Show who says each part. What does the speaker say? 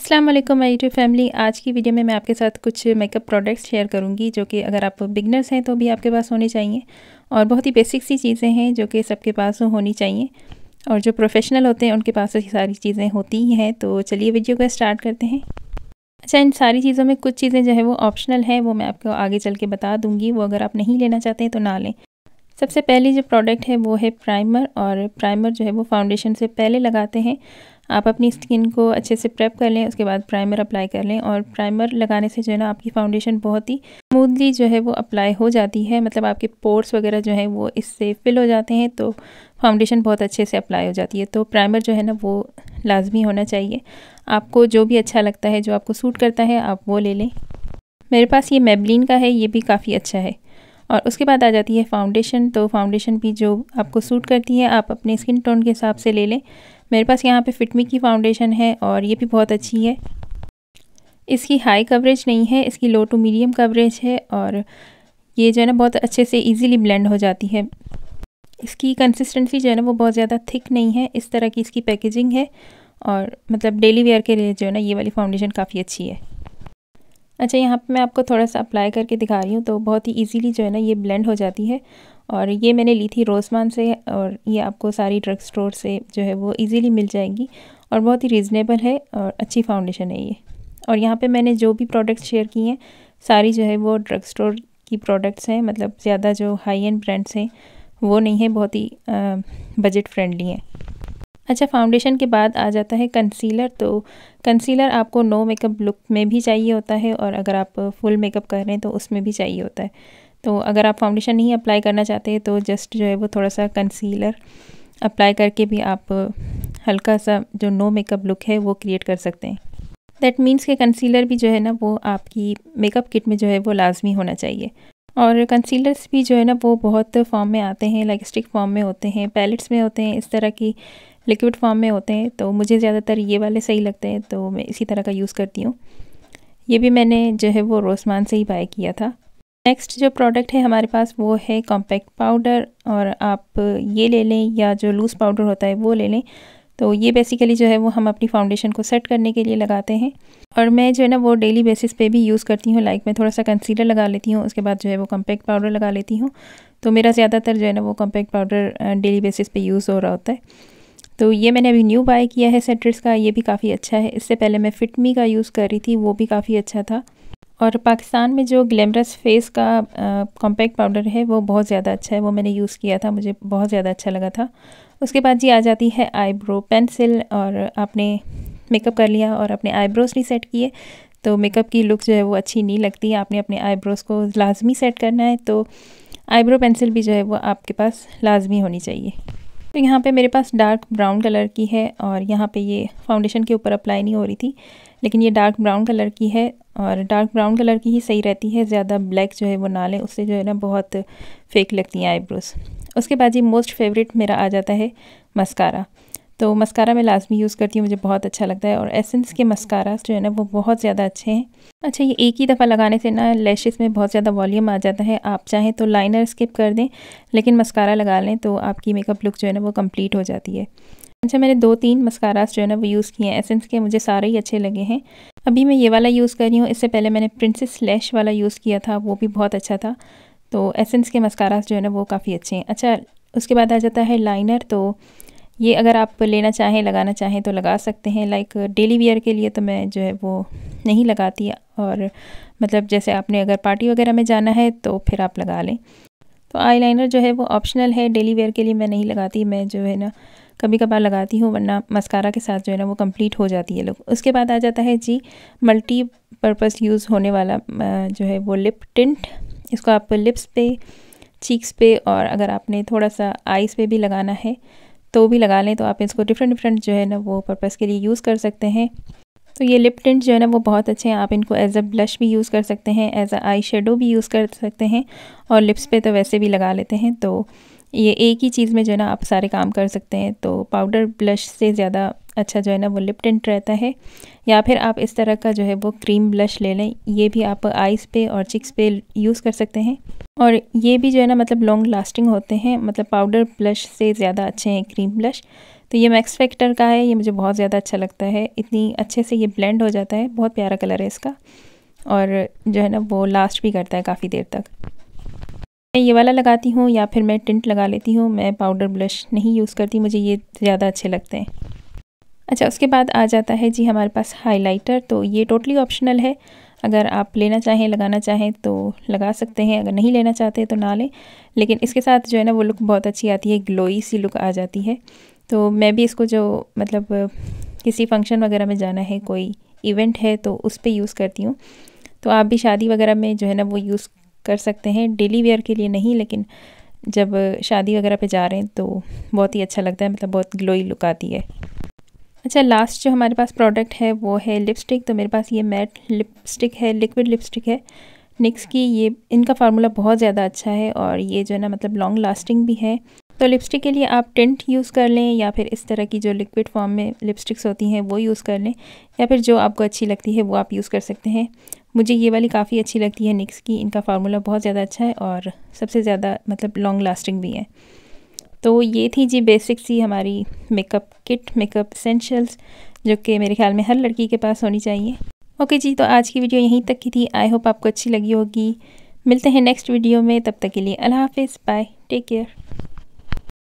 Speaker 1: अस्सलाम वालेकुम my YouTube family आज की वीडियो में मैं आपके साथ कुछ मेकअप प्रोडक्ट्स शेयर करूंगी जो कि अगर आप बिगनर्स हैं तो भी आपके पास होने चाहिए और बहुत ही बेसिक सी चीज़ें हैं जो कि सबके पास होनी चाहिए और जो प्रोफेशनल होते हैं उनके पास ये सारी चीज़ें होती ही हैं तो चलिए वीडियो को स्टार्ट करते हैं अच्छा इन सारी चीज़ों में कुछ चीज़ें जो है वो ऑप्शनल हैं वो मैं आपको आगे चल के बता दूँगी वो अगर आप नहीं लेना चाहते हैं तो ना लें सबसे पहली जो प्रोडक्ट है वो है प्राइमर और प्राइमर जो है वो फाउंडेशन से पहले लगाते हैं आप अपनी स्किन को अच्छे से प्रेप कर लें उसके बाद प्राइमर अप्लाई कर लें और प्राइमर लगाने से जो है ना आपकी फाउंडेशन बहुत ही स्मूथली जो है वो अप्लाई हो जाती है मतलब आपके पोर्स वगैरह जो है वो इससे फिल हो जाते हैं तो फाउंडेशन बहुत अच्छे से अप्लाई हो जाती है तो प्राइमर जो है ना वो लाजमी होना चाहिए आपको जो भी अच्छा लगता है जो आपको सूट करता है आप वो ले लें मेरे पास ये मेबलिन का है ये भी काफ़ी अच्छा है और उसके बाद आ जाती है फाउंडेशन तो फाउंडेशन भी जो आपको सूट करती है आप अपने स्किन टोन के हिसाब से ले लें मेरे पास यहाँ पे फिटमी की फाउंडेशन है और ये भी बहुत अच्छी है इसकी हाई कवरेज नहीं है इसकी लो टू मीडियम कवरेज है और ये जो है ना बहुत अच्छे से इजीली ब्लेंड हो जाती है इसकी कंसिस्टेंसी जो है ना वो बहुत ज़्यादा थिक नहीं है इस तरह की इसकी पैकेजिंग है और मतलब डेली वेयर के लिए जो है ना ये वाली फाउंडेशन काफ़ी अच्छी है अच्छा यहाँ पे मैं आपको थोड़ा सा अप्लाई करके दिखा रही हूँ तो बहुत ही इजीली जो है ना ये ब्लेंड हो जाती है और ये मैंने ली थी रोसमान से और ये आपको सारी ड्रग स्टोर से जो है वो इजीली मिल जाएगी और बहुत ही रीज़नेबल है और अच्छी फाउंडेशन है ये और यहाँ पे मैंने जो भी प्रोडक्ट्स शेयर किए हैं सारी जो है वो ड्रग स्टोर की प्रोडक्ट्स हैं मतलब ज़्यादा जो हाई एंड ब्रांड्स हैं वो नहीं है बहुत ही बजट फ्रेंडली हैं अच्छा फाउंडेशन के बाद आ जाता है कंसीलर तो कंसीलर आपको नो मेकअप लुक में भी चाहिए होता है और अगर आप फुल मेकअप कर रहे हैं तो उसमें भी चाहिए होता है तो अगर आप फाउंडेशन नहीं अप्लाई करना चाहते तो जस्ट जो है वो थोड़ा सा कंसीलर अप्लाई करके भी आप हल्का सा जो नो मेकअप लुक है वो क्रिएट कर सकते हैं दैट मीन्स के कंसीलर भी जो है ना वो आपकी मेकअप किट में जो है वो लाजमी होना चाहिए और कंसीलर्स भी जो है ना वो बहुत फॉर्म में आते हैं लाइक स्टिक फॉर्म में होते हैं पैलेट्स में होते हैं इस तरह की लिक्विड फॉर्म में होते हैं तो मुझे ज़्यादातर ये वाले सही लगते हैं तो मैं इसी तरह का यूज़ करती हूँ ये भी मैंने जो है वो रोसमान से ही बाय किया था नेक्स्ट जो प्रोडक्ट है हमारे पास वो है कॉम्पैक्ट पाउडर और आप ये ले लें या जो लूज़ पाउडर होता है वो ले लें तो ये बेसिकली जो है वो हम अपनी फाउंडेशन को सेट करने के लिए लगाते हैं और मैं जो है ना वो डेली बेसिस पे भी यूज़ करती हूँ लाइक मैं थोड़ा सा कंसीलर लगा लेती हूँ उसके बाद जो है वो कॉम्पैक्ट पाउडर लगा लेती हूँ तो मेरा ज़्यादातर जो है ना वो कॉम्पैक्ट पाउडर डेली बेसिस पे यूज़ हो रहा होता है तो ये मैंने अभी न्यू बाय किया है सेटर्स का ये भी काफ़ी अच्छा है इससे पहले मैं फिटमी का यूज़ कर रही थी वो भी काफ़ी अच्छा था और पाकिस्तान में जो ग्लैमरस फेस का कॉम्पैक्ट पाउडर है वो बहुत ज़्यादा अच्छा है वो मैंने यूज़ किया था मुझे बहुत ज़्यादा अच्छा लगा था उसके बाद जी आ जाती है आईब्रो पेंसिल और आपने मेकअप कर लिया और अपने आईब्रोज नहीं सेट किए तो मेकअप की लुक जो है वो अच्छी नहीं लगती आपने अपने आईब्रोज़ को लाजमी सेट करना है तो आईब्रो पेंसिल भी जो है वो आपके पास लाजमी होनी चाहिए तो यहाँ पे मेरे पास डार्क ब्राउन कलर की है और यहाँ पे ये फाउंडेशन के ऊपर अप्लाई नहीं हो रही थी लेकिन ये डार्क ब्राउन कलर की है और डार्क ब्राउन कलर की ही सही रहती है ज़्यादा ब्लैक जो है वो ना लें उससे जो है ना बहुत फेक लगती हैं आईब्रोज़ उसके बाद ये मोस्ट फेवरेट मेरा आ जाता है मस्कारा तो मस्कारा मैं लाजमी यूज़ करती हूँ मुझे बहुत अच्छा लगता है और एसेंस के मस्कारा जो है ना वो बहुत ज़्यादा अच्छे हैं अच्छा ये एक ही दफ़ा लगाने से ना लैशेस में बहुत ज़्यादा वॉल्यूम आ जाता है आप चाहें तो लाइनर स्किप कर दें लेकिन मस्कारा लगा लें तो आपकी मेकअप लुक जो है ना वो कम्प्लीट हो जाती है अच्छा मैंने दो तीन मस्काराज जो है ना वो यूज़ किए हैं एसेंस के मुझे सारे ही अच्छे लगे हैं अभी मैं ये वाला यूज़ कर रही हूँ इससे पहले मैंने प्रिंसेस लैश वाला यूज़ किया था वो भी बहुत अच्छा था तो एसेंस के मस्काराज जो है ना वो काफ़ी अच्छे हैं अच्छा उसके बाद आ जाता है लाइनर तो ये अगर आप लेना चाहें लगाना चाहें तो लगा सकते हैं लाइक डेली वेयर के लिए तो मैं जो है वो नहीं लगाती और मतलब जैसे आपने अगर पार्टी वगैरह में जाना है तो फिर आप लगा लें तो आईलाइनर जो है वो ऑप्शनल है डेली वेयर के लिए मैं नहीं लगाती मैं जो है ना कभी कभार लगाती हूँ वरना मस्कारा के साथ जो है ना वो कंप्लीट हो जाती है लोग उसके बाद आ जाता है जी मल्टी पर्पस यूज़ होने वाला जो है वो लिप टिंट इसको आप लिप्स पे चीक्स पे और अगर आपने थोड़ा सा आइज़ पे भी लगाना है तो भी लगा लें तो आप इसको डिफरेंट डिफरेंट जो है ना वो पर्पज़ के लिए यूज़ कर सकते हैं तो ये लिप टिंट जो है ना वो बहुत अच्छे हैं आप इनको एज अ ब्लश भी यूज़ कर सकते हैं एज अ आई शेडो भी यूज़ कर सकते हैं और लिप्स पे तो वैसे भी लगा लेते हैं तो ये एक ही चीज़ में जो है ना आप सारे काम कर सकते हैं तो पाउडर ब्लश से ज़्यादा अच्छा जो है ना वो लिप टिंट रहता है या फिर आप इस तरह का जो है वो क्रीम ब्लश ले लें ये भी आप आइज़ पे और चिक्स पे यूज़ कर सकते हैं और ये भी जो है ना मतलब लॉन्ग लास्टिंग होते हैं मतलब पाउडर ब्लश से ज़्यादा अच्छे हैं क्रीम ब्लश तो ये मैक्स फैक्टर का है ये मुझे बहुत ज़्यादा अच्छा लगता है इतनी अच्छे से ये ब्लेंड हो जाता है बहुत प्यारा कलर है इसका और जो है ना वो लास्ट भी करता है काफ़ी देर तक मैं ये वाला लगाती हूँ या फिर मैं टिंट लगा लेती हूँ मैं पाउडर ब्लश नहीं यूज़ करती मुझे ये ज़्यादा अच्छे लगते हैं अच्छा उसके बाद आ जाता है जी हमारे पास हाइलाइटर तो ये टोटली ऑप्शनल है अगर आप लेना चाहें लगाना चाहें तो लगा सकते हैं अगर नहीं लेना चाहते तो ना लें लेकिन इसके साथ जो है ना वो लुक बहुत अच्छी आती है ग्लोई सी लुक आ जाती है तो मैं भी इसको जो मतलब किसी फंक्शन वगैरह में जाना है कोई इवेंट है तो उस पर यूज़ करती हूँ तो आप भी शादी वगैरह में जो है ना वो यूज़ कर सकते हैं डेली वेयर के लिए नहीं लेकिन जब शादी वगैरह पे जा रहे हैं तो बहुत ही अच्छा लगता है मतलब बहुत ग्लोई लुक आती है अच्छा लास्ट जो हमारे पास प्रोडक्ट है वो है लिपस्टिक तो मेरे पास ये मैट लिपस्टिक है लिक्विड लिपस्टिक है निक्स की ये इनका फार्मूला बहुत ज़्यादा अच्छा है और ये जो है ना मतलब लॉन्ग लास्टिंग भी है तो लिपस्टिक के लिए आप टेंट यूज़ कर लें या फिर इस तरह की जो लिक्विड फॉर्म में लिपस्टिक्स होती हैं वो यूज़ कर लें या फिर जो आपको अच्छी लगती है वो आप यूज़ कर सकते हैं मुझे ये वाली काफ़ी अच्छी लगती है निक्स की इनका फार्मूला बहुत ज़्यादा अच्छा है और सबसे ज़्यादा मतलब लॉन्ग लास्टिंग भी है तो ये थी जी बेसिक सी हमारी मेकअप किट मेकअप इसेंशल्स जो कि मेरे ख्याल में हर लड़की के पास होनी चाहिए ओके जी तो आज की वीडियो यहीं तक की थी आई होप आपको अच्छी लगी होगी मिलते हैं नेक्स्ट वीडियो में तब तक के लिए अल्लाह हाफिज़ बाय टेक केयर